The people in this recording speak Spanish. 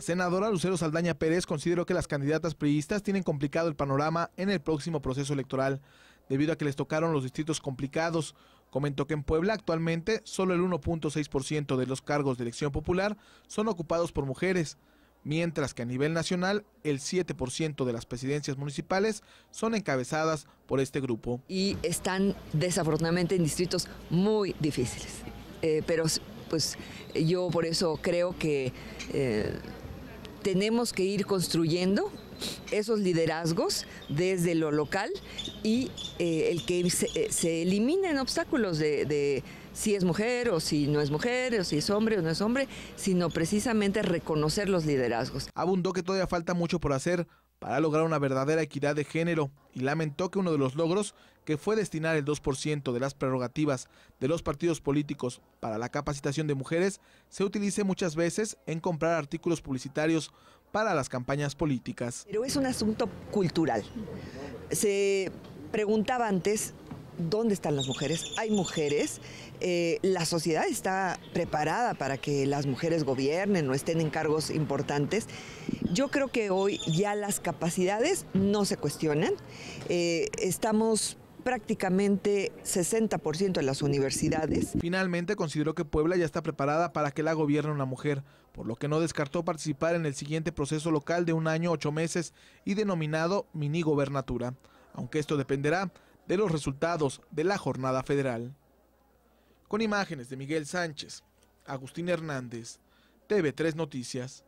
senadora Lucero Saldaña Pérez consideró que las candidatas priistas tienen complicado el panorama en el próximo proceso electoral, debido a que les tocaron los distritos complicados. Comentó que en Puebla actualmente solo el 1.6% de los cargos de elección popular son ocupados por mujeres, mientras que a nivel nacional el 7% de las presidencias municipales son encabezadas por este grupo. Y están desafortunadamente en distritos muy difíciles, eh, pero pues yo por eso creo que... Eh, tenemos que ir construyendo esos liderazgos desde lo local y eh, el que eh, se, eliminen obstáculos de, de si es mujer o si no es mujer o si es hombre o no es hombre, sino precisamente reconocer los liderazgos. Abundó que todavía falta mucho por hacer para lograr una verdadera equidad de género y lamentó que uno de los logros, que fue destinar el 2% de las prerrogativas de los partidos políticos para la capacitación de mujeres, se utilice muchas veces en comprar artículos publicitarios para las campañas políticas. Pero es un asunto cultural. Se preguntaba antes dónde están las mujeres. Hay mujeres, eh, la sociedad está preparada para que las mujeres gobiernen o estén en cargos importantes. Yo creo que hoy ya las capacidades no se cuestionan. Eh, estamos prácticamente 60% en las universidades. Finalmente consideró que Puebla ya está preparada para que la gobierne una mujer, por lo que no descartó participar en el siguiente proceso local de un año, ocho meses y denominado mini gobernatura. Aunque esto dependerá de los resultados de la jornada federal. Con imágenes de Miguel Sánchez, Agustín Hernández, TV3 Noticias.